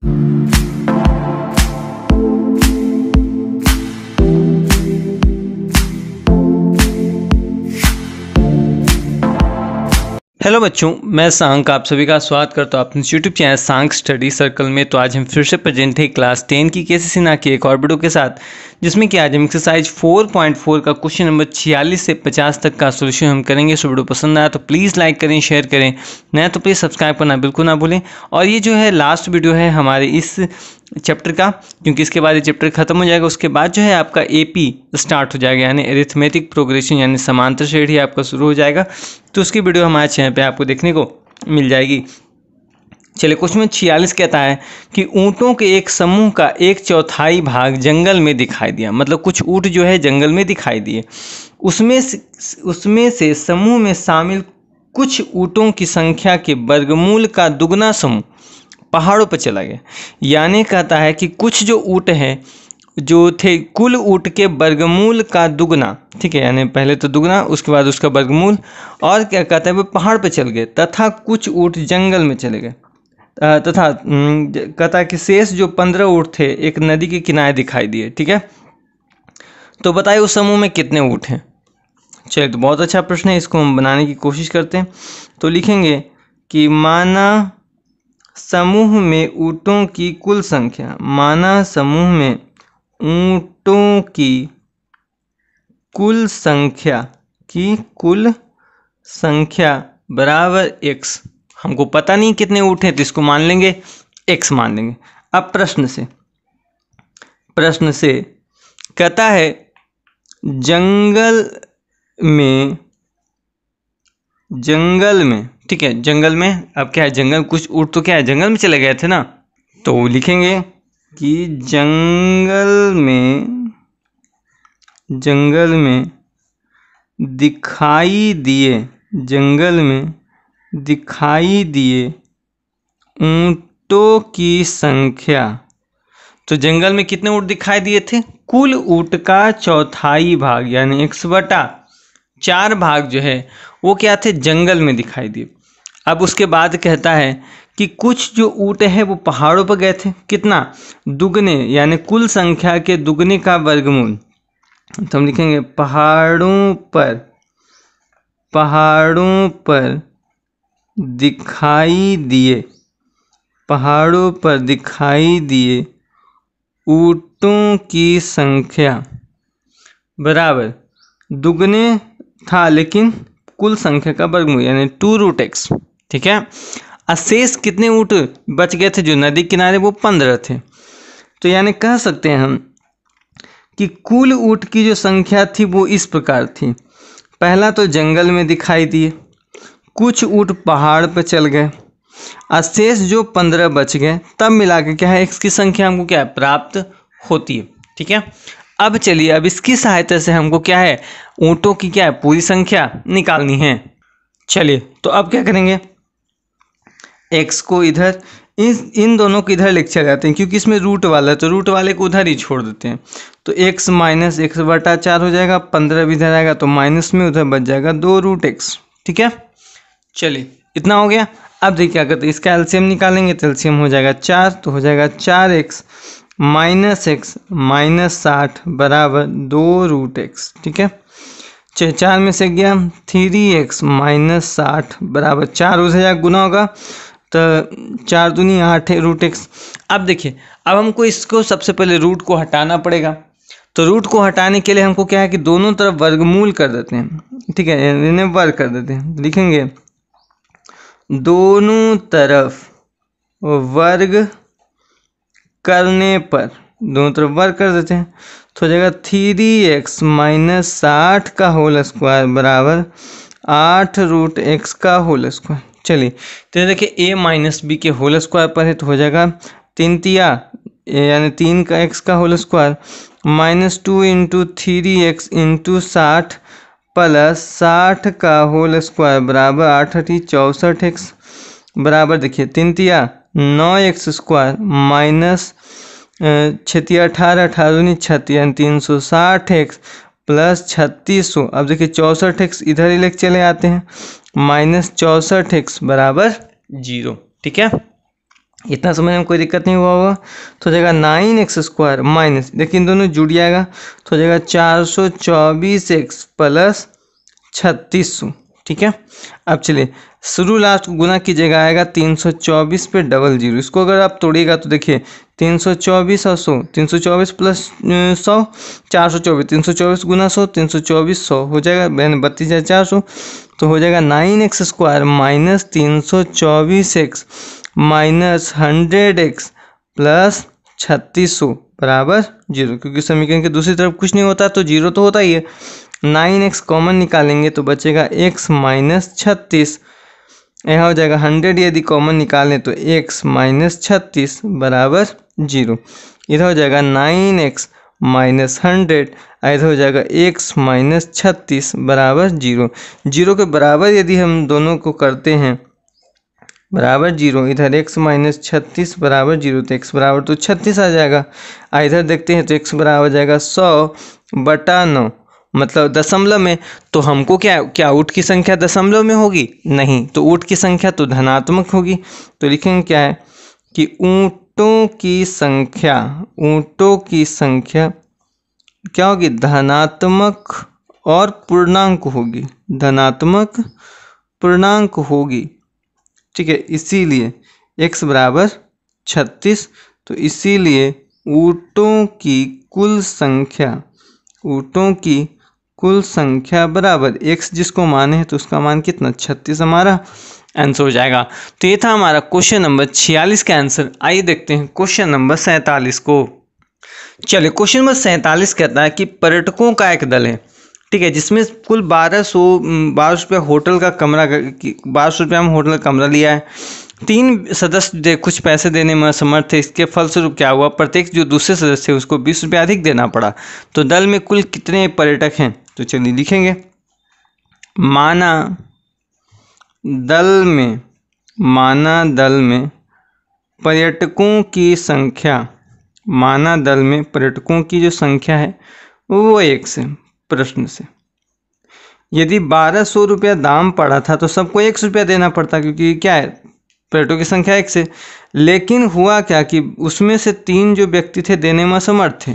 Thank you. Hello बच्चों मैं सांक आप सभी का स्वागत करता हूँ अपने YouTube channel Song Study Circle में तो आज हम फिर से प्रेजेंट है क्लास टेन की के सी सिन्हा के एक और वीडियो के साथ जिसमें कि आज हम एक्सरसाइज 4.4 का क्वेश्चन नंबर 46 से 50 तक का सोल्यूशन हम करेंगे सो वीडियो पसंद आया तो प्लीज़ लाइक करें शेयर करें नया तो प्लीज़ सब्सक्राइब करना बिल्कुल ना भूलें और ये जो है लास्ट वीडियो है हमारे इस चैप्टर का क्योंकि इसके बाद ये चैप्टर खत्म हो जाएगा उसके बाद जो है आपका एपी स्टार्ट हो जाएगा यानी एरिथमेटिक प्रोग्रेशन यानी समांतर श्रेणी आपका शुरू हो जाएगा तो उसकी वीडियो हमारे चैनल पे आपको देखने को मिल जाएगी चलिए क्वेश्चन छियालीस कहता है कि ऊँटों के एक समूह का एक चौथाई भाग जंगल में दिखाई दिया मतलब कुछ ऊँट जो है जंगल में दिखाई दिए उसमें उसमें से समूह में शामिल कुछ ऊँटों की संख्या के वर्गमूल का दुगना समूह पहाड़ों पर चला गया यानी कहता है कि कुछ जो ऊँट है जो थे कुल ऊँट के वर्गमूल का दुगना ठीक है यानी पहले तो दुगना उसके बाद उसका वर्गमूल और क्या कहता है वो पहाड़ पर चल गए तथा कुछ ऊँट जंगल में चले गए तथा कहता है कि शेष जो पंद्रह ऊँट थे एक नदी के किनारे दिखाई दिए ठीक है तो बताइए उस समूह में कितने ऊँट हैं चलिए तो बहुत अच्छा प्रश्न है इसको हम बनाने की कोशिश करते हैं तो लिखेंगे कि माना समूह में ऊँटों की कुल संख्या माना समूह में ऊँटों की कुल संख्या की कुल संख्या बराबर एक्स हमको पता नहीं कितने ऊँट हैं तो इसको मान लेंगे एक्स मान लेंगे अब प्रश्न से प्रश्न से कहता है जंगल में जंगल में ठीक है जंगल में अब क्या है जंगल कुछ उठ तो क्या है जंगल में चले गए थे ना तो लिखेंगे कि जंगल में जंगल में दिखाई दिए जंगल में दिखाई दिए ऊँटों की संख्या तो जंगल में कितने ऊँट दिखाई दिए थे कुल ऊँट का चौथाई भाग यानी एक बटा चार भाग जो है वो क्या थे जंगल में दिखाई दिए अब उसके बाद कहता है कि कुछ जो ऊँट हैं वो पहाड़ों पर गए थे कितना दुगने यानी कुल संख्या के दुगने का वर्गमूल तो हम लिखेंगे पहाड़ों पर पहाड़ों पर दिखाई दिए पहाड़ों पर दिखाई दिए ऊँटों की संख्या बराबर दुगने था लेकिन कुल संख्या का वर्गमूल यानी टू रूट एक्स ठीक है अशेष कितने ऊँट बच गए थे जो नदी किनारे वो पंद्रह थे तो यानी कह सकते हैं हम कि कुल ऊँट की जो संख्या थी वो इस प्रकार थी पहला तो जंगल में दिखाई दिए कुछ ऊँट पहाड़ पर चल गए अशेष जो पंद्रह बच गए तब मिला के क्या है इसकी संख्या हमको क्या है प्राप्त होती है ठीक है अब चलिए अब इसकी सहायता से हमको क्या है ऊँटों की क्या है पूरी संख्या निकालनी है चलिए तो अब क्या करेंगे एक्स को इधर इन इन दोनों को इधर चले जाते हैं क्योंकि इसमें रूट वाला है तो रूट वाले को उधर ही छोड़ देते हैं तो एक्स माइनस एक्स बटा चार हो जाएगा पंद्रह भी इधर आएगा तो माइनस में उधर बच जाएगा दो रूट एक्स ठीक है चलिए इतना हो गया अब देखिए क्या करते हैं इसका एल्सियम निकालेंगे तो एल्सियम हो जाएगा चार तो हो जाएगा चार एक्स माइनस एक्स माइनस साठ बराबर दो रूट एक्स ठीक है चाहे चार में से गया थ्री एक्स माइनस साठ बराबर चार हो जाएगा गुना होगा तो चार दुनिया आठ है रूट एक्स अब देखिए अब हमको इसको सबसे पहले रूट को हटाना पड़ेगा तो रूट को हटाने के लिए हमको क्या है कि दोनों तरफ वर्गमूल कर देते हैं ठीक है इन्हें वर्ग कर देते हैं लिखेंगे दोनों तरफ वर्ग करने पर दोनों तरफ वर्ग कर देते हैं तो हो जाएगा थ्री एक्स माइनस साठ का होल स्क्वायर बराबर आठ रूट एक्स का होल स्क्वायर चलिए तो देखिए ए माइनस बी के होल स्क्वायर पर है तो हो जाएगा तीन तिया यानी तीन का एक्स का whole square minus two into three X into साठ प्लस साठ का होल स्क्वायर बराबर आठ अठी चौंसठ एक्स बराबर देखिए तीन तिया नौ एक्स स्क्वायर माइनस छतिया अठारह अठारह उन्नीस छतिया तीन सौ साठ एक्स प्लस छत्तीस सौ अब देखिए चौंसठ एक्स इधर ही लेके चले आते हैं माइनस चौंसठ एक्स बराबर जीरो ठीक है इतना समझ में कोई दिक्कत नहीं हुआ होगा तो हो जाएगा नाइन एक्स स्क्वायर माइनस देखिए दोनों जुड़ जाएगा तो हो जाएगा चार सौ चौबीस एक्स प्लस छत्तीस सौ ठीक है अब चलिए शुरू लास्ट को गुना की जगह आएगा तीन सौ चौबीस पे डबल जीरो इसको अगर आप तोड़िएगा तो देखिए तीन सौ चौबीस और सौ तीन सौ चौबीस प्लस सौ चार सौ चौबीस तीन सौ चौबीस गुना सौ तीन सौ चौबीस सौ हो जाएगा यानी बत्तीस हज़ार चार सौ तो हो जाएगा नाइन एक्स स्क्वायर माइनस तीन सौ चौबीस x minus hundred X plus छत्तीस सौ बराबर जीरो क्योंकि समीकरण के दूसरी तरफ कुछ नहीं होता तो जीरो तो होता ही है नाइन एक्स कॉमन निकालेंगे तो बचेगा एक्स माइनस छत्तीस यह हो जाएगा हंड्रेड यदि कॉमन निकालें तो एक्स माइनस छत्तीस बराबर जीरो इधर हो जाएगा नाइन एक्स माइनस हंड्रेड इधर हो जाएगा एक्स माइनस छत्तीस बराबर जीरो जीरो के बराबर यदि हम दोनों को करते हैं बराबर जीरो इधर एक्स माइनस छत्तीस बराबर जीरो तो एक्स बराबर तो छत्तीस आ जाएगा इधर देखते हैं तो एक्स बराबर जाएगा सौ बटा नौ मतलब दशमलव में तो हमको क्या क्या ऊँट की संख्या दशमलव में होगी नहीं तो ऊँट की संख्या तो धनात्मक होगी तो लिखेंगे क्या है कि ऊँटों की संख्या ऊँटों की संख्या क्या होगी धनात्मक और पूर्णांक होगी धनात्मक पूर्णांक होगी ठीक है इसीलिए एक्स बराबर छत्तीस तो इसीलिए ऊँटों की कुल संख्या ऊँटों की कुल संख्या बराबर एक्स जिसको माने है तो उसका मान कितना छत्तीस हमारा आंसर हो जाएगा तो ये था हमारा क्वेश्चन नंबर छियालीस का आंसर आइए देखते हैं क्वेश्चन नंबर सैंतालीस को चलिए क्वेश्चन नंबर सैंतालीस कहता है कि पर्यटकों का एक दल है ठीक है जिसमें कुल बारह सौ बारह सौ रुपया होटल का कमरा बारह सौ रुपया में होटल का कमरा लिया है तीन सदस्य दे कुछ पैसे देने में असमर्थ थे इसके फलस्वरूप क्या हुआ प्रत्येक जो दूसरे सदस्य है उसको बीस रुपया अधिक देना पड़ा तो दल में कुल कितने पर्यटक हैं तो चलिए लिखेंगे माना दल में माना दल में पर्यटकों की संख्या माना दल में पर्यटकों की जो संख्या है वो एक से प्रश्न से यदि बारह सौ रुपया दाम पड़ा था तो सबको एक सौ रुपया देना पड़ता क्योंकि क्या है पर्यटकों की संख्या एक से लेकिन हुआ क्या कि उसमें से तीन जो व्यक्ति थे देने में असमर्थ थे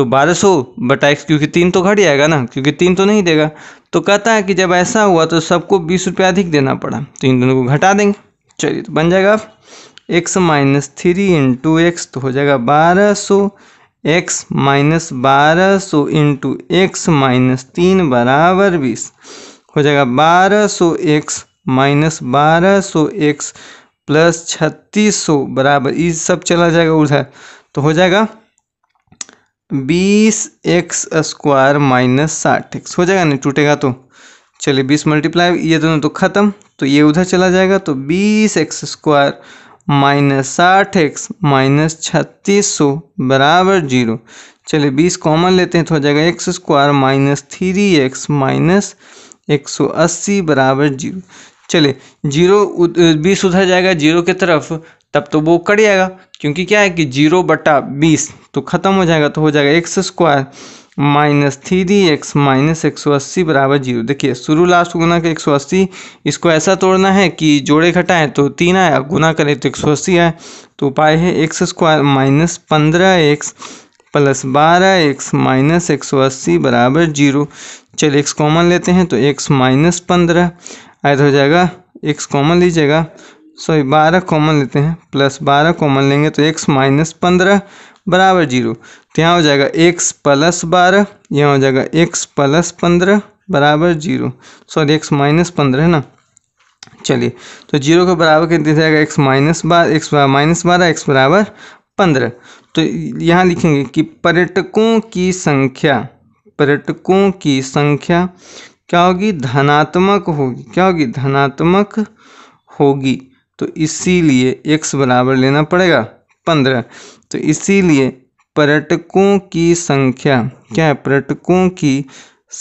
तो बारह सौ बटा एक्स क्योंकि तीन तो घट जाएगा ना क्योंकि तीन तो नहीं देगा तो कहता है कि जब ऐसा हुआ तो सबको बीस रुपये अधिक देना पड़ा तो इन दोनों को घटा देंगे चलिए तो बन जाएगा X minus three into X तो हो जाएगा बारह सौ एक्स माइनस बारह सौ इंटू एक्स माइनस तीन बराबर बीस हो जाएगा बारह सौ एक्स माइनस बारह सौ एक्स प्लस छत्तीस सौ बराबर ये सब चला जाएगा उधर तो हो जाएगा बीस एक्स स्क्वायर माइनस साठ एक्स हो जाएगा नहीं टूटेगा तो चलिए बीस मल्टीप्लाई ये दोनों तो ख़त्म तो ये उधर चला जाएगा तो बीस एक्स स्क्वायर माइनस साठ एक्स माइनस छत्तीस सौ बराबर जीरो चलिए बीस कॉमन लेते हैं तो हो जाएगा X square minus three X minus एक सौ अस्सी बराबर जीरो चलिए जीरो बीस उधर जाएगा जीरो की तरफ तब तो वो कट जाएगा क्योंकि क्या है कि जीरो बटा बीस तो ख़त्म हो जाएगा तो हो जाएगा X square minus three X minus एक सौ अस्सी बराबर जीरो देखिए शुरू लास्ट गुना के एक सौ अस्सी इसको ऐसा तोड़ना है कि जोड़े घटाएं तो तीन आए गुना करें तो एक सौ अस्सी आए तो उपाय है एक्स स्क्वायर माइनस पंद्रह एक्स प्लस बारह एक्स माइनस एक सौ अस्सी बराबर जीरो चलिए एक्स कॉमन लेते हैं तो एक्स माइनस पंद्रह आयत तो हो जाएगा एक्स कॉमन लीजिएगा सॉरी बारह कॉमन लेते हैं प्लस बारह कॉमन लेंगे तो एक्स माइनस पंद्रह बराबर जीरो तो यहाँ हो जाएगा एक्स प्लस बारह यहाँ हो जाएगा एक्स प्लस पंद्रह बराबर जीरो सॉरी एक्स माइनस पंद्रह है ना चलिए तो जीरो के बराबर कर दिया जाएगा एक्स माइनस बारह एक्स माइनस बारह एक्स बराबर पंद्रह तो यहाँ लिखेंगे कि पर्यटकों की संख्या पर्यटकों की संख्या क्या होगी धनात्मक होगी क्या होगी धनात्मक होगी तो इसीलिए एक्स बराबर लेना पड़ेगा पंद्रह तो इसीलिए पर्यटकों की संख्या क्या है पर्यटकों की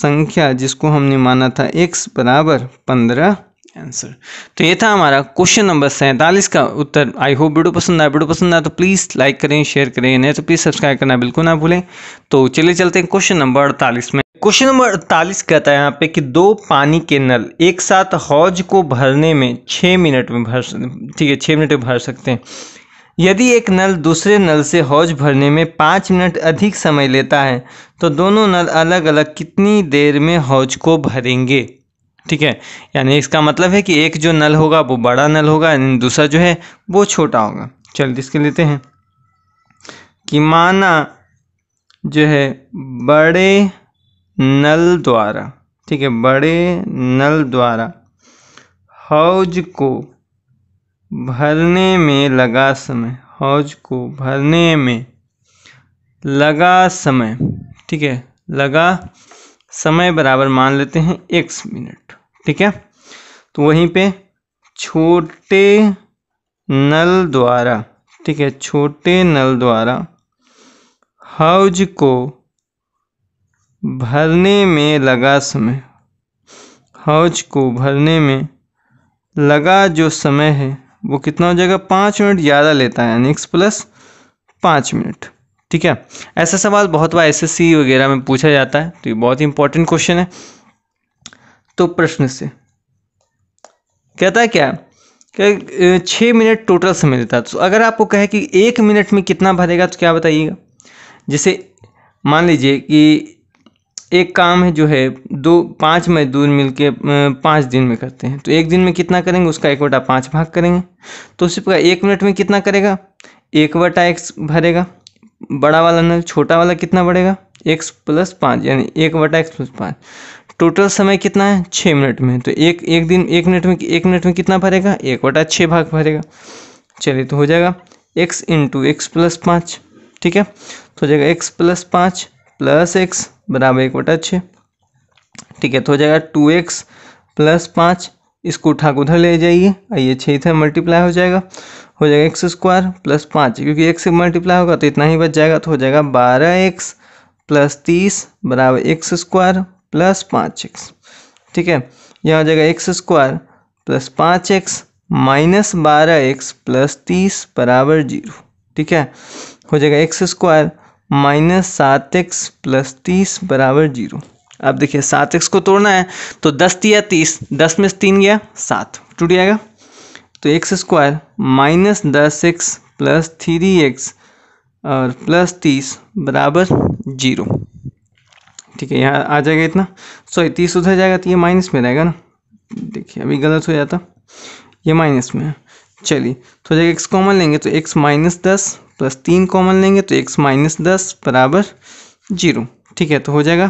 संख्या जिसको हमने माना था एक्स बराबर पंद्रह आंसर तो ये था हमारा क्वेश्चन नंबर सैंतालीस का उत्तर आई होप वीडियो पसंद आया वीडियो पसंद आया तो प्लीज़ लाइक करें शेयर करें नहीं तो प्लीज़ सब्सक्राइब करना बिल्कुल ना भूलें तो चलिए चलते हैं क्वेश्चन नंबर अड़तालीस में क्वेश्चन नंबर अड़तालीस कहता है यहाँ पे कि दो पानी के नल एक साथ हौज को भरने में छः मिनट में भर ठीक है छः मिनट में भर सकते हैं यदि एक नल दूसरे नल से हौज भरने में पाँच मिनट अधिक समय लेता है तो दोनों नल अलग अलग कितनी देर में हौज को भरेंगे ठीक है यानी इसका मतलब है कि एक जो नल होगा वो बड़ा नल होगा दूसरा जो है वो छोटा होगा चल तो इसके लेते हैं कि माना जो है बड़े नल द्वारा ठीक है बड़े नल द्वारा हौज को भरने में लगा समय हौज को भरने में लगा समय ठीक है लगा समय बराबर मान लेते हैं एक मिनट ठीक है तो वहीं पे छोटे नल द्वारा ठीक है छोटे नल द्वारा हौज को भरने में लगा समय हौज को भरने में लगा जो समय है वो कितना हो जाएगा पाँच मिनट ज़्यादा लेता है यानी एक्स प्लस पाँच मिनट ठीक है ऐसा सवाल बहुत बार एसएससी वगैरह में पूछा जाता है तो ये बहुत ही इंपॉर्टेंट क्वेश्चन है तो प्रश्न से कहता है क्या कि छः मिनट टोटल समय लेता है तो अगर आपको कहे कि एक मिनट में कितना भरेगा तो क्या बताइएगा जैसे मान लीजिए कि एक काम है जो है दो पाँच मजदूर मिलके पाँच दिन में करते हैं तो एक दिन में कितना करेंगे उसका एक बटा पाँच भाग करेंगे तो उसी प्रकार एक मिनट में कितना करेगा एक बटा एक्स भरेगा बड़ा वाला नल छोटा वाला कितना बढ़ेगा एक्स प्लस पाँच यानी एक बटा एक्स प्लस पाँच टोटल समय कितना है छः मिनट में तो एक एक दिन एक मिनट में एक मिनट में कितना भरेगा एक बटा छः भाग भरेगा चलिए तो हो जाएगा एक्स इंटू एक्स प्लस पाँच ठीक है तो हो जाएगा एक्स प्लस पाँच प्लस एक्स बराबर एक वटा छः ठीक है तो हो जाएगा टू एक्स प्लस पाँच इसको उठा के उधर ले जाइए आइए छः इधर मल्टीप्लाई हो जाएगा हो जाएगा एक्स स्क्वायर प्लस पाँच क्योंकि एक से मल्टीप्लाई होगा तो इतना ही बच जाएगा तो हो जाएगा बारह एक्स प्लस तीस बराबर एक्स स्क्वायर प्लस पाँच एक्स ठीक है यह हो जाएगा एक्स स्क्वायर प्लस पाँच एक्स माइनस बारह एक्स प्लस तीस बराबर जीरो ठीक है हो जाएगा एक्स स्क्वायर माइनस सात एक्स प्लस तीस बराबर जीरो अब देखिए सात एक्स को तोड़ना है तो दस दिया तीस दस में तीन गया सात टूट जाएगा तो एक्स स्क्वायर माइनस दस एक्स प्लस थ्री एक्स और प्लस तीस बराबर जीरो ठीक है यहाँ आ जाएगा इतना सॉरी तीस उधर जाएगा तो ये माइनस में रहेगा ना देखिए अभी गलत हो जाता ये माइनस में है चलिए तो जब एक्स कॉमन लेंगे तो एक्स माइनस दस प्लस तीन कॉमन लेंगे तो एक्स माइनस दस बराबर जीरो ठीक है तो हो जाएगा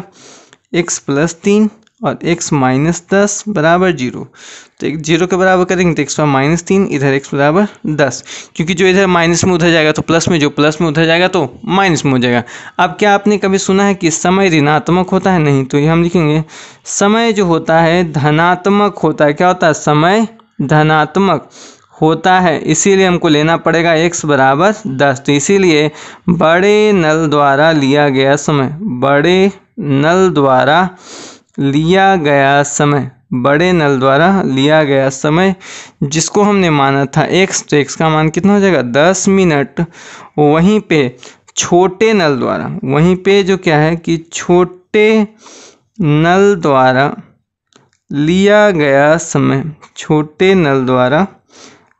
एक्स प्लस तीन और एक्स माइनस दस बराबर जीरो तो एक जीरो के बराबर करेंगे तो एक्स पर माइनस तीन इधर एक्स बराबर दस क्योंकि जो इधर माइनस में उधर जाएगा तो प्लस में जो प्लस में उधर जाएगा तो माइनस में हो जाएगा अब क्या आपने कभी सुना है कि समय ऋणात्मक होता है नहीं तो ये हम लिखेंगे समय जो होता है धनात्मक होता है क्या होता है समय धनात्मक होता है इसीलिए हमको लेना पड़ेगा x बराबर दस तो इसीलिए बड़े नल द्वारा लिया गया समय बड़े नल द्वारा लिया गया समय बड़े नल द्वारा लिया गया समय जिसको हमने माना था एक्स तो एक्स का मान कितना हो जाएगा दस मिनट वहीं पे छोटे नल द्वारा वहीं पे जो क्या है कि छोटे नल द्वारा लिया गया समय छोटे नल द्वारा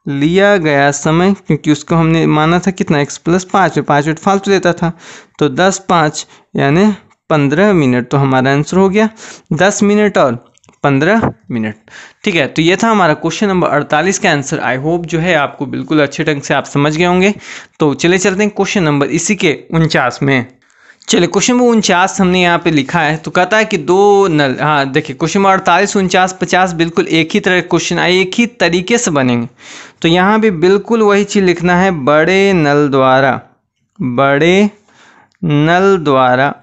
लिया गया समय क्योंकि उसको हमने माना था कितना एक्स प्लस पाँच में पाँच मिनट फालतू देता था तो दस पाँच यानी पंद्रह मिनट तो हमारा आंसर हो गया दस मिनट और पंद्रह मिनट ठीक है तो ये था हमारा क्वेश्चन नंबर अड़तालीस का आंसर आई होप जो है आपको बिल्कुल अच्छे ढंग से आप समझ गए होंगे तो चले चलते हैं क्वेश्चन नंबर इसी के उनचास में चलिए क्वेश्चन नंबर उनचास हमने यहाँ पे लिखा है तो कहता है कि दो नल हाँ देखिए क्वेश्चन नंबर अड़तालीस उनचास पचास बिल्कुल एक ही तरह क्वेश्चन आए एक ही तरीके से बनेंगे तो यहाँ भी बिल्कुल वही चीज़ लिखना है बड़े नल द्वारा बड़े नल द्वारा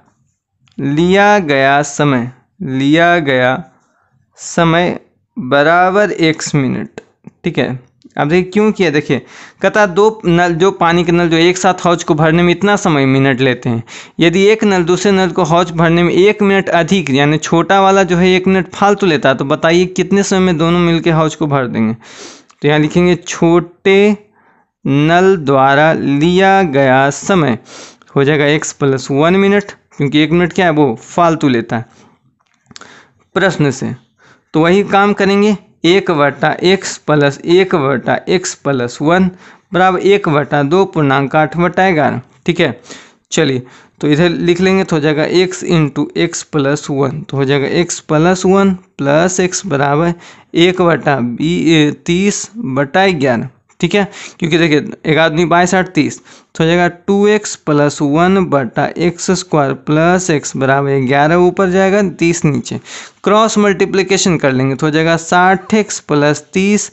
लिया गया समय लिया गया समय बराबर एक मिनट ठीक है अब देखिए क्यों किया देखिए कथा दो नल जो पानी के नल जो एक साथ हौज को भरने में इतना समय मिनट लेते हैं यदि एक नल दूसरे नल को हौज भरने में एक मिनट अधिक यानी छोटा वाला जो है एक मिनट फालतू लेता है तो बताइए कितने समय में दोनों मिलकर हौज को भर देंगे तो यहाँ लिखेंगे छोटे नल द्वारा लिया गया समय हो जाएगा एक्स प्लस वन मिनट क्योंकि एक मिनट क्या है वो फालतू लेता है प्रश्न से तो वही काम करेंगे एक बटा एक्स प्लस एक बटा एक्स प्लस वन बराबर एक बटा दो पूर्णांक आठ वटा ग्यारह ठीक है चलिए तो इधर लिख लेंगे तो हो जाएगा x into X plus one तो हो जाएगा x plus one plus x बराबर एक बटा बी तीस बटा ग्यारह ठीक है क्योंकि देखिए एक आदमी बाईस आठ तीस तो हो जाएगा टू एक्स प्लस वन बटा एक्स स्क्वायर प्लस एक्स बराबर ग्यारह ऊपर जाएगा तीस नीचे क्रॉस मल्टीप्लीकेशन कर लेंगे तो हो जाएगा साठ एक्स प्लस तीस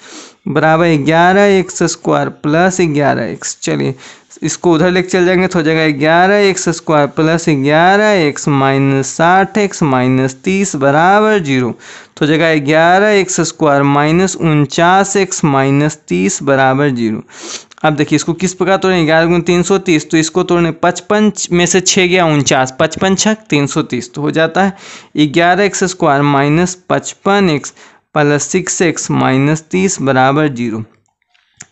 बराबर ग्यारह एक्स स्क्वायर प्लस ग्यारह एक्स चलिए इसको उधर लेके चल जाएंगे तो हो जाएगा ग्यारह एक्स स्क्वायर प्लस ग्यारह एक्स माइनस साठ एक्स माइनस तीस बराबर जीरो तो हो जाएगा ग्यारह एक्स स्क्वायर माइनस उनचास एक्स माइनस तीस बराबर जीरो अब देखिए इसको किस प्रकार तोड़ें ग्यारह गुण तीन सौ तीस तो इसको तोड़ने पचपन में से छः गया उनचास पचपन छक तीन सौ तीस तो हो जाता है ग्यारह एक्स स्क्वायर माइनस पचपन x plus six x minus तीस बराबर जीरो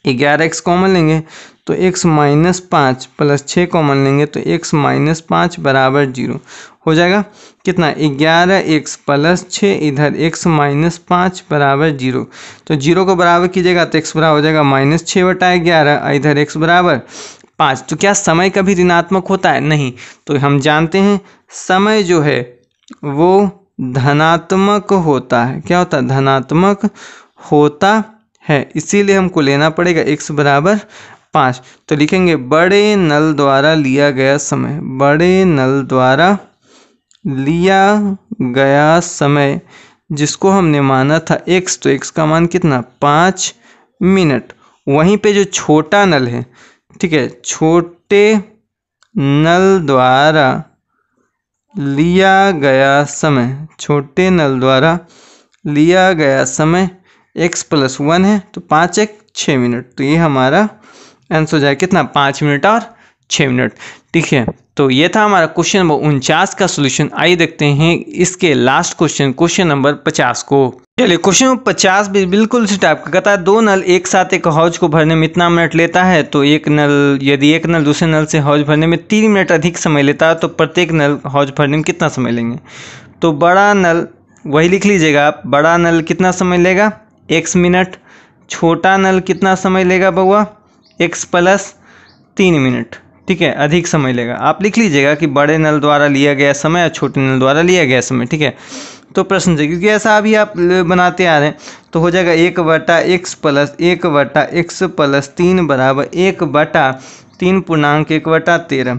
ग्यारह एक्स कॉमन लेंगे तो एक्स माइनस पाँच प्लस छः कॉमन लेंगे तो एक्स माइनस पाँच बराबर जीरो हो जाएगा कितना ग्यारह एक्स प्लस छः इधर एक्स माइनस पाँच बराबर जीरो तो जीरो को बराबर कीजिएगा तो एक्स बराबर हो जाएगा माइनस छः बटा ग्यारह इधर एक्स बराबर पाँच तो क्या समय कभी ऋणात्मक होता है नहीं तो हम जानते हैं समय जो है वो धनात्मक होता है क्या होता है धनात्मक होता है इसीलिए हमको लेना पड़ेगा एक्स बराबर पाँच तो लिखेंगे बड़े नल द्वारा लिया गया समय बड़े नल द्वारा लिया गया समय जिसको हमने माना था एक्स तो एक्स का मान कितना पाँच मिनट वहीं पे जो छोटा नल है ठीक है छोटे नल द्वारा लिया गया समय छोटे नल द्वारा लिया गया समय एक्स प्लस वन है तो पाँच एक छः मिनट तो ये हमारा आंसर हो जाएगा कितना पाँच मिनट और छः मिनट ठीक है तो ये था हमारा क्वेश्चन नंबर उनचास का सोल्यूशन आइए देखते हैं इसके लास्ट क्वेश्चन क्वेश्चन नंबर पचास को चलिए क्वेश्चन नंबर पचास भी बिल्कुल उसी टाइप का कहता है दो नल एक साथ एक हौज को भरने में इतना मिनट लेता है तो एक नल यदि एक नल दूसरे नल से हौज भरने में तीन मिनट अधिक समय लेता है तो प्रत्येक नल हौज भरने में कितना समय लेंगे तो बड़ा नल वही लिख लीजिएगा आप बड़ा नल कितना समय लेगा एक्स मिनट छोटा नल कितना समय लेगा बउआ एक्स प्लस तीन मिनट ठीक है अधिक समय लेगा आप लिख लीजिएगा कि बड़े नल द्वारा लिया गया समय और छोटे नल द्वारा लिया गया समय ठीक है तो प्रश्न से क्योंकि ऐसा अभी आप बनाते आ रहे हैं तो हो जाएगा एक बटा एक्स प्लस एक बटा एक्स प्लस तीन बराबर एक बटा तीन पूर्णांक एक बटा तेरह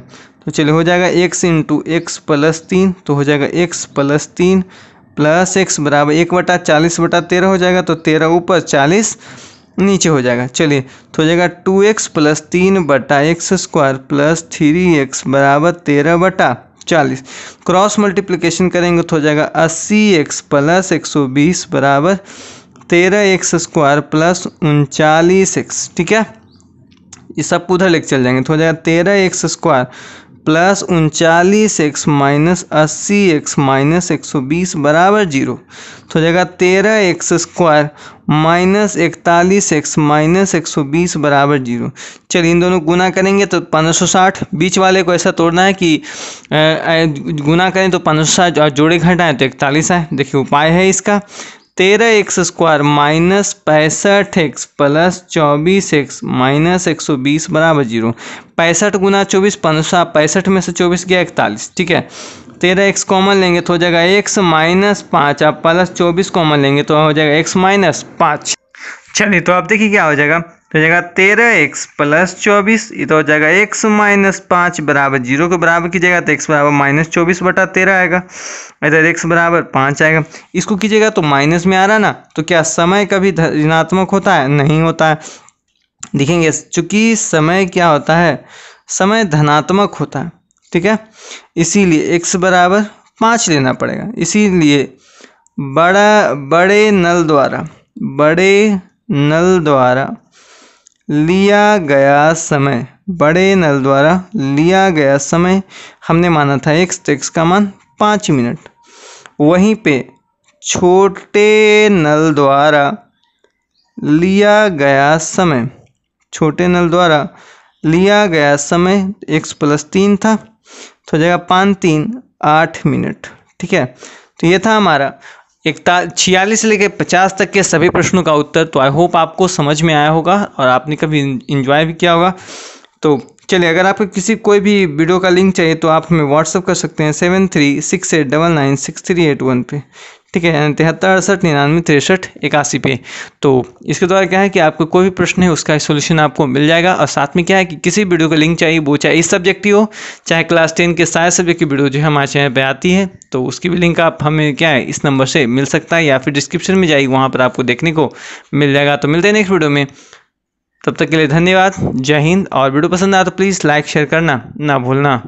तो चलिए हो जाएगा एक्स इंटू एक्स प्लस तीन तो हो जाएगा एक्स प्लस तीन प्लस एक्स बराबर एक बटा चालीस बटा तेरह हो जाएगा तो तेरह ऊपर चालीस नीचे हो जाएगा चलिए तो हो जाएगा टू एक्स प्लस तीन बटा x square plus three x बराबर तेरह बटा चालीस क्रॉस मल्टीप्लिकेशन करेंगे तो हो जाएगा अस्सी एक्स प्लस एक सौ बीस बराबर तेरह एक्स स्क्वायर प्लस उनचालीस एक्स ठीक है ये सब उधर लेके चल जाएंगे तो हो जाएगा तेरह एक्स स्क्वायर प्लस उनचालीस एक्स माइनस अस्सी एक्स माइनस एक सौ बीस बराबर जीरो तो जगह तेरह एक्स स्क्वायर माइनस इकतालीस एक्स माइनस एक सौ बीस बराबर जीरो चलिए इन दोनों गुना करेंगे तो पंद्रह सौ साठ बीच वाले को ऐसा तोड़ना है कि गुना करें तो पंद्रह सौ साठ और जोड़े घटाएं तो इकतालीस आए देखिए उपाय है इसका तेरह एक्स स्क्वायर माइनस पैंसठ एक्स प्लस चौबीस एक्स माइनस एक सौ बीस बराबर जीरो पैंसठ गुना चौबीस पंद्रह पैंसठ में से चौबीस गया इकतालीस ठीक है तेरह एक्स कॉमन लेंगे तो हो जाएगा एक्स माइनस पाँच आप प्लस चौबीस कॉमन लेंगे तो हो जाएगा एक्स माइनस पाँच चलिए तो आप देखिए क्या हो जाएगा तो जाएगा तेरह एक्स प्लस चौबीस ये तो हो जाएगा एक्स माइनस पाँच बराबर जीरो के बराबर कीजिएगा तो एक्स बराबर माइनस चौबीस बटा तेरह आएगा इधर एक्स बराबर पाँच आएगा इसको कीजिएगा तो माइनस में आ रहा ना तो क्या समय कभी ऋणात्मक होता है नहीं होता है देखेंगे चूँकि समय क्या होता है समय धनात्मक होता है ठीक है इसीलिए एक्स बराबर पाँच लेना पड़ेगा इसीलिए बड़ा बड़े नल द्वारा बड़े नल द्वारा लिया गया समय बड़े नल द्वारा लिया गया समय हमने माना था एक्स तो एक्स का मान पाँच मिनट वहीं पे छोटे नल द्वारा लिया गया समय छोटे नल द्वारा लिया गया समय एक्स प्लस तीन था तो जगह पाँच तीन आठ मिनट ठीक है तो ये था हमारा इकता छियालीस से लेकर पचास तक के सभी प्रश्नों का उत्तर तो आई होप आपको समझ में आया होगा और आपने कभी इंजॉय भी किया होगा तो चलिए अगर आपको किसी कोई भी वीडियो का लिंक चाहिए तो आप हमें व्हाट्सअप कर सकते हैं seven three six eight double nine six three eight one पे ठीक है तिहत्तर अड़सठ निन्यानवे तिरसठ इक्यासी पे तो इसके द्वारा क्या है कि आपको कोई भी प्रश्न है उसका सोल्यूशन आपको मिल जाएगा और साथ में क्या है कि किसी वीडियो का लिंक चाहिए वो चाहे इस सब्जेक्ट की हो चाहे क्लास टेन के सारे सब्जेक्ट की वीडियो जो है हमारे चैनल पर आती है तो उसकी भी लिंक आप हमें क्या है इस नंबर से मिल सकता है या फिर डिस्क्रिप्शन में जाएगी वहाँ पर आपको देखने को मिल जाएगा तो मिलते हैं नेक्स्ट वीडियो में तब तक के लिए धन्यवाद जय हिंद और वीडियो पसंद आया तो प्लीज़ लाइक शेयर करना ना भूलना